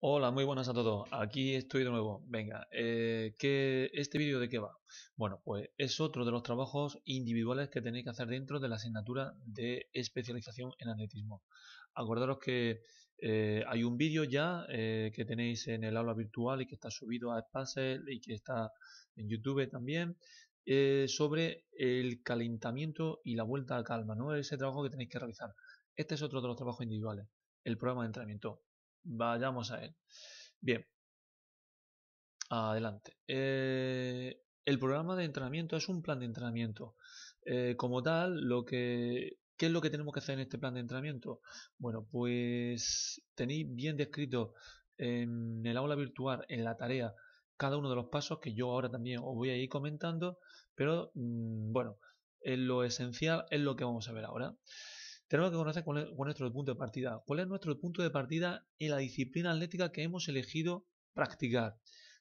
Hola, muy buenas a todos. Aquí estoy de nuevo. Venga, eh, ¿este vídeo de qué va? Bueno, pues es otro de los trabajos individuales que tenéis que hacer dentro de la asignatura de especialización en atletismo. Acordaros que eh, hay un vídeo ya eh, que tenéis en el aula virtual y que está subido a Spassel y que está en YouTube también. sobre el calentamiento y la vuelta a la calma, ¿no? Ese trabajo que tenéis que realizar. Este es otro de los trabajos individuales, el programa de entrenamiento. Vayamos a él. Bien. Adelante. Eh, el programa de entrenamiento es un plan de entrenamiento. Eh, como tal, lo que, ¿qué es lo que tenemos que hacer en este plan de entrenamiento? Bueno, pues tenéis bien descrito en el aula virtual, en la tarea, cada uno de los pasos que yo ahora también os voy a ir comentando, pero mm, bueno, en lo esencial es lo que vamos a ver ahora. Tenemos que conocer cuál es, nuestro punto de partida. ¿Cuál es nuestro punto de partida en la disciplina atlética que hemos elegido practicar?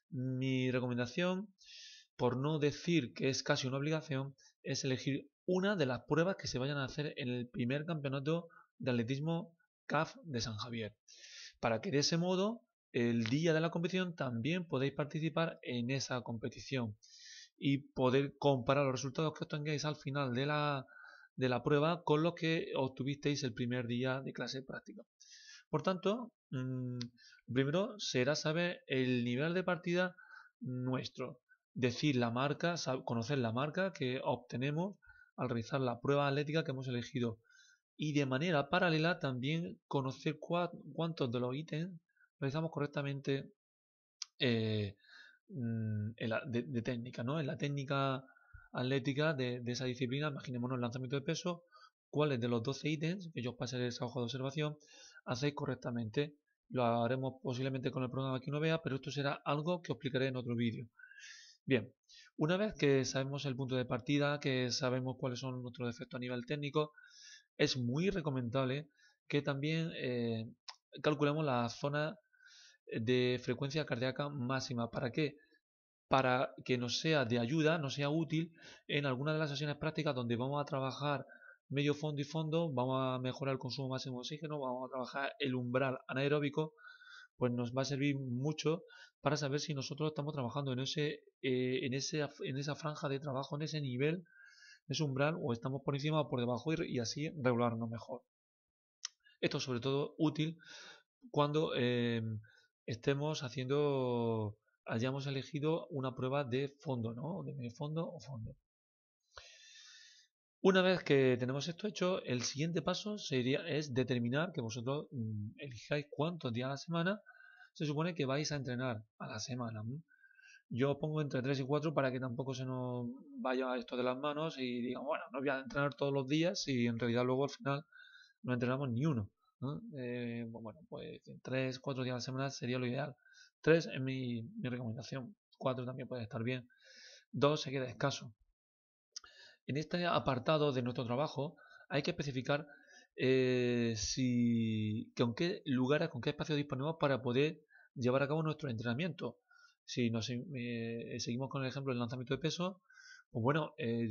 Mi recomendación, por no decir que es casi una obligación, es elegir una de las pruebas que se vayan a hacer en el primer campeonato de atletismo CAF de San Javier. Para que de ese modo, el día de la competición también podéis participar en esa competición y poder comparar los resultados que obtengáis al final de la, de la prueba con lo que obtuvisteis el primer día de clase práctica. Por tanto, mm, primero será saber el nivel de partida nuestro, decir la marca, conocer la marca que obtenemos al realizar la prueba atlética que hemos elegido y de manera paralela también conocer cuántos de los ítems realizamos correctamente eh, mm, de, de, técnica, ¿no? En la técnica atlética de, esa disciplina, imaginémonos el lanzamiento de peso, cuáles de los 12 ítems que yo os pasaré esa hoja de observación hacéis correctamente. Lo haremos posiblemente con el programa que uno vea, pero esto será algo que os explicaré en otro vídeo. Bien, una vez que sabemos el punto de partida, que sabemos cuáles son nuestros defectos a nivel técnico, es muy recomendable que también eh, calculemos la zona de frecuencia cardíaca máxima. ¿Para qué? para que nos sea de ayuda, nos sea útil en alguna de las sesiones prácticas donde vamos a trabajar medio fondo y fondo, vamos a mejorar el consumo máximo de oxígeno, vamos a trabajar el umbral anaeróbico, pues nos va a servir mucho para saber si nosotros estamos trabajando en, ese, eh, en, ese, en esa franja de trabajo, en ese nivel, ese umbral, o estamos por encima o por debajo y, y así regularnos mejor. Esto es sobre todo útil cuando eh, estemos haciendo hayamos elegido una prueba de fondo, ¿no? De medio fondo o fondo. Una vez que tenemos esto hecho, el siguiente paso sería, es determinar que vosotros mm, elijáis cuántos días a la semana se supone que vais a entrenar a la semana. Yo pongo entre 3 y 4 para que tampoco se nos vaya esto de las manos y digan, bueno, no voy a entrenar todos los días y en realidad luego al final no entrenamos ni uno. Eh, pues bueno, pues 3, 4 días a la semana sería lo ideal. Tres es mi, recomendación. Cuatro también puede estar bien. Dos se queda escaso. En este apartado de nuestro trabajo hay que especificar eh, si, con qué lugares, con qué espacio disponemos para poder llevar a cabo nuestro entrenamiento. Si nos eh, seguimos con el ejemplo del lanzamiento de peso, pues bueno, eh,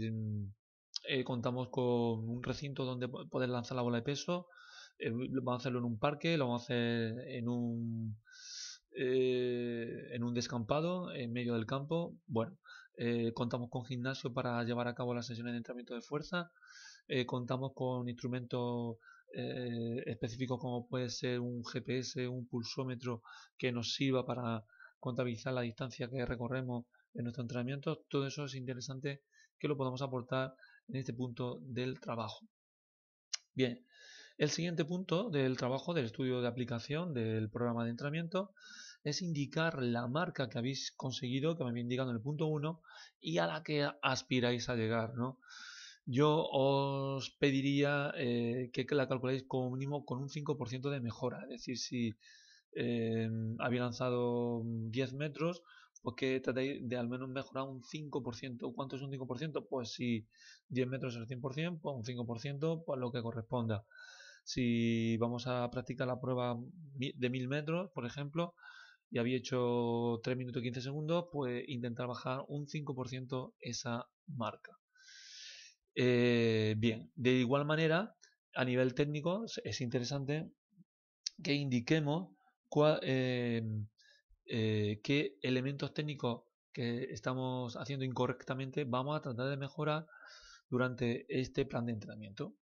contamos con un recinto donde poder lanzar la bola de peso. vamos a hacerlo en un parque, lo vamos a hacer en un eh, en un descampado, en medio del campo. Bueno, eh, contamos con gimnasio para llevar a cabo las sesiones de entrenamiento de fuerza. Eh, contamos con instrumentos específicos como puede ser un GPS, un pulsómetro que nos sirva para contabilizar la distancia que recorremos en nuestro entrenamiento. Todo eso es interesante que lo podamos aportar en este punto del trabajo. Bien, el siguiente punto del trabajo del estudio de aplicación del programa de entrenamiento es indicar la marca que habéis conseguido, que me había indicado en el punto 1, y a la que aspiráis a llegar, Yo os pediría eh, que la calculéis como mínimo con un 5% de mejora, es decir, si eh, habéis lanzado 10 metros, pues que tratéis de al menos mejorar un 5%. ¿Cuánto es un 5%? Pues si 10 metros es el 100%, pues un 5%, pues lo que corresponda si vamos a practicar la prueba de 1000 metros, por ejemplo, y había hecho 3 minutos 15 segundos, pues intentar bajar un 5% esa marca. Eh, bien, de igual manera, a nivel técnico es interesante que indiquemos eh, eh, qué elementos técnicos que estamos haciendo incorrectamente vamos a tratar de mejorar durante este plan de entrenamiento.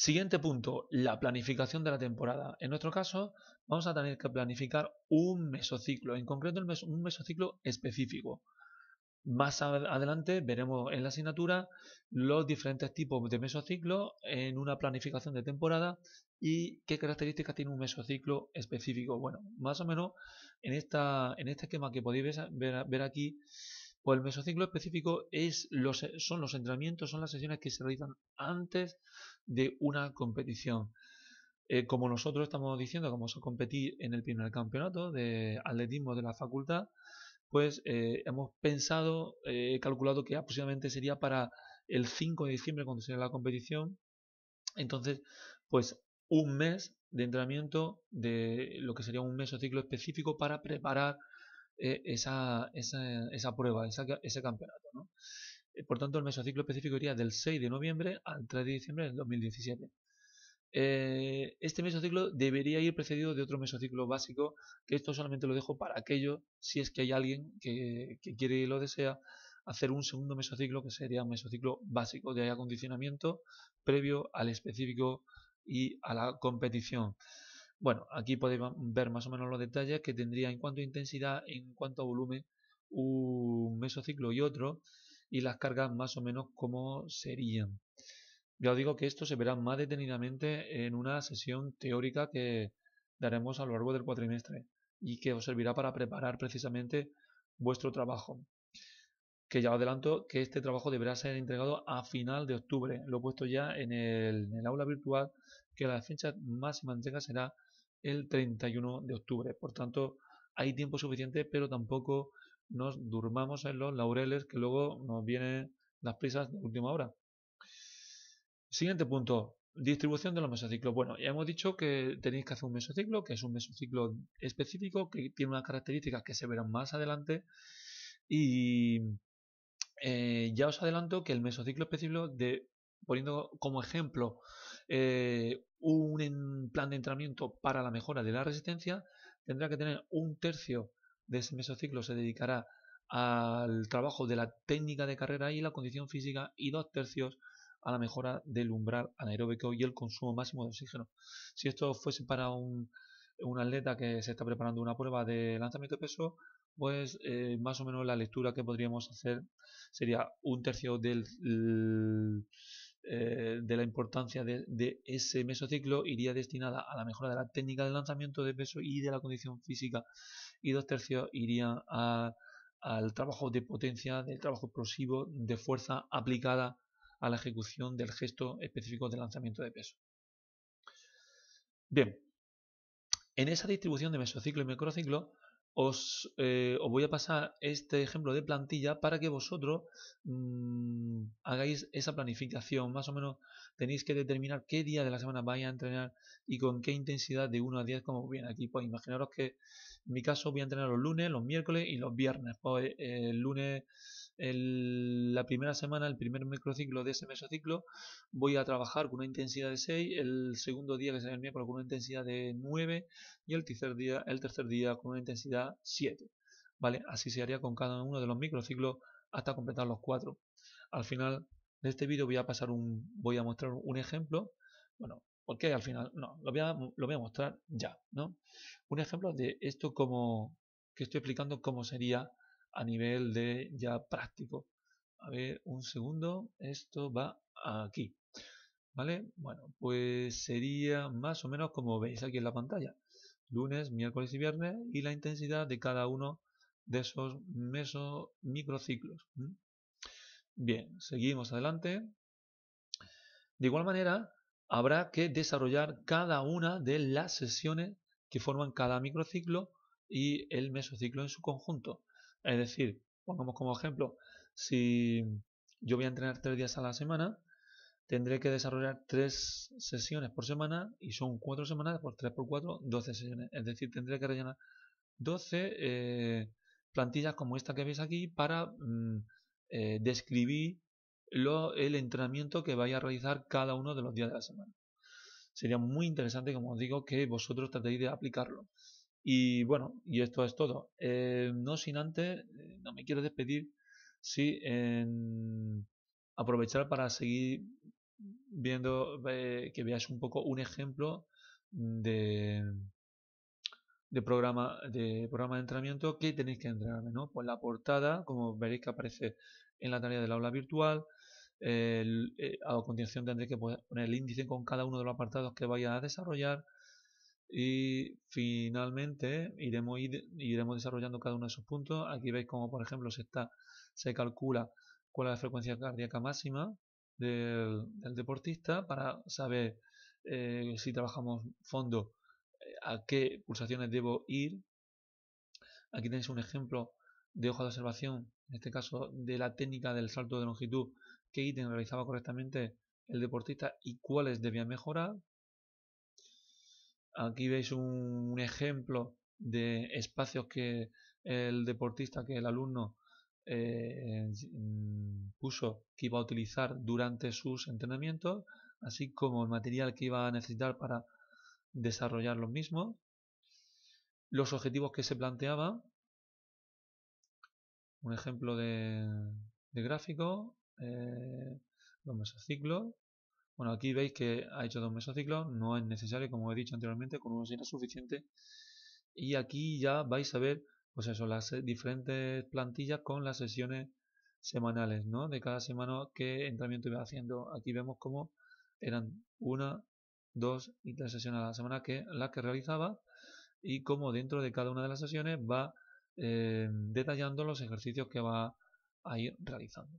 Siguiente punto, la planificación de la temporada. En nuestro caso, vamos a tener que planificar un mesociclo, en concreto un mesociclo específico. Más adelante veremos en la asignatura los diferentes tipos de mesociclo en una planificación de temporada y qué características tiene un mesociclo específico. Bueno, más o menos en, esta, en este esquema que podéis ver, aquí, pues el mesociclo específico es los, son los entrenamientos, son las sesiones que se realizan antes de una competición. Eh, como nosotros estamos diciendo, como a competir en el primer campeonato de atletismo de la facultad, pues eh, hemos pensado, eh, he calculado que aproximadamente sería para el 5 de diciembre cuando sería la competición. Entonces, pues un mes de entrenamiento de lo que sería un mes o ciclo específico para preparar esa, esa, esa, prueba, ese campeonato. Eh, por tanto, el mesociclo específico iría del 6 de noviembre al 3 de diciembre del 2017. Eh, este mesociclo debería ir precedido de otro mesociclo básico, que esto solamente lo dejo para aquello, si es que hay alguien que, que quiere y lo desea, hacer un segundo mesociclo que sería un mesociclo básico de acondicionamiento previo al específico y a la competición. Bueno, aquí podéis ver más o menos los detalles que tendría en cuanto a intensidad, en cuanto a volumen, un mesociclo y otro y las cargas más o menos como serían. Ya os digo que esto se verá más detenidamente en una sesión teórica que daremos a lo largo del cuatrimestre y que os servirá para preparar precisamente vuestro trabajo. Que ya os adelanto que este trabajo deberá ser entregado a final de octubre. Lo he puesto ya en el, aula virtual, que la fecha máxima entrega será el 31 de octubre. Por tanto, hay tiempo suficiente, pero tampoco nos durmamos en los laureles que luego nos vienen las prisas de última hora. Siguiente punto, distribución de los mesociclos. Bueno, ya hemos dicho que tenéis que hacer un mesociclo, que es un mesociclo específico, que tiene unas características que se verán más adelante. Y eh, ya os adelanto que el mesociclo específico de poniendo como ejemplo eh, un plan de entrenamiento para la mejora de la resistencia, tendrá que tener un tercio de ese mesociclo se dedicará al trabajo de la técnica de carrera y la condición física y dos tercios a la mejora del umbral anaeróbico y el consumo máximo de oxígeno. Si esto fuese para un, atleta que se está preparando una prueba de lanzamiento de peso, pues eh, más o menos la lectura que podríamos hacer sería un tercio eh, de la importancia de, ese mesociclo iría destinada a la mejora de la técnica de lanzamiento de peso y de la condición física y dos tercios irían al trabajo de potencia, del trabajo explosivo, de fuerza aplicada a la ejecución del gesto específico de lanzamiento de peso. Bien, en esa distribución de mesociclo y microciclo os, eh, os, voy a pasar este ejemplo de plantilla para que vosotros mm, hagáis esa planificación. Más o menos tenéis que determinar qué día de la semana vais a entrenar y con qué intensidad de 1 a 10, como bien aquí. Pues imaginaros que en mi caso voy a entrenar los lunes, los miércoles y los viernes. Pues eh, el lunes la primera semana, el primer microciclo de ese mesociclo, voy a trabajar con una intensidad de 6, el segundo día, que sería el con una intensidad de 9 y el tercer día, el tercer día con una intensidad 7. ¿Vale? Así se haría con cada uno de los microciclos hasta completar los cuatro. Al final de este vídeo voy a pasar un, voy a mostrar un ejemplo. Bueno, porque al final? No, lo voy a, lo voy a mostrar ya, ¿no? Un ejemplo de esto como que estoy explicando cómo sería a nivel de ya práctico. A ver, un segundo, esto va aquí. ¿Vale? Bueno, pues sería más o menos como veis aquí en la pantalla. Lunes, miércoles y viernes y la intensidad de cada uno de esos meso microciclos. Bien, seguimos adelante. De igual manera, habrá que desarrollar cada una de las sesiones que forman cada microciclo y el mesociclo en su conjunto. Es decir, pongamos como ejemplo, si yo voy a entrenar tres días a la semana, tendré que desarrollar tres sesiones por semana y son cuatro semanas por tres por cuatro, doce sesiones. Es decir, tendré que rellenar doce eh, plantillas como esta que veis aquí para mm, eh, describir el entrenamiento que vaya a realizar cada uno de los días de la semana. Sería muy interesante, como os digo, que vosotros tratéis de aplicarlo. Y bueno, y esto es todo. Eh, no sin antes, eh, no me quiero despedir, sí, em, aprovechar para seguir viendo, eh, que veáis un poco un ejemplo de, de, programa, de programa de entrenamiento que tenéis que entrar ¿no? Pues la portada, como veréis que aparece en la tarea del aula virtual, a continuación tendréis que poner el índice con cada uno de los apartados que vaya a desarrollar, y finalmente iremos, iremos desarrollando cada uno de esos puntos. Aquí veis como por ejemplo se, está, se calcula cuál es la frecuencia cardíaca máxima del, deportista para saber eh, si trabajamos fondo eh, a qué pulsaciones debo ir. Aquí tenéis un ejemplo de hoja de observación, en este caso de la técnica del salto de longitud, qué ítem realizaba correctamente el deportista y cuáles debía mejorar. Aquí veis un, ejemplo de espacios que el deportista, que el alumno eh, mm, puso que iba a utilizar durante sus entrenamientos, así como el material que iba a necesitar para desarrollar los mismos, los objetivos que se planteaban, un ejemplo de, gráfico, los eh, mesociclos, bueno, aquí veis que ha hecho dos mesociclos, no es necesario, como he dicho anteriormente, con uno será suficiente. Y aquí ya vais a ver, pues las diferentes plantillas con las sesiones semanales, De cada semana que entrenamiento iba haciendo. Aquí vemos cómo eran una, dos y tres sesiones a la semana que las que realizaba y cómo dentro de cada una de las sesiones va eh, detallando los ejercicios que va a ir realizando.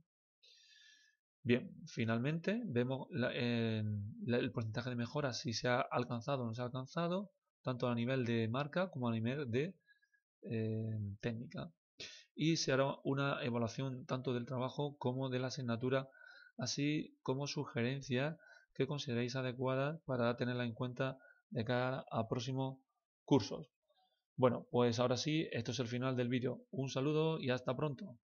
Bien, finalmente vemos el porcentaje de mejora, si se ha alcanzado o no se ha alcanzado, tanto a nivel de marca como a nivel de eh, técnica. Y se hará una evaluación tanto del trabajo como de la asignatura, así como sugerencias que consideréis adecuadas para tenerla en cuenta de cara a próximos cursos. Bueno, pues ahora sí, esto es el final del vídeo. Un saludo y hasta pronto.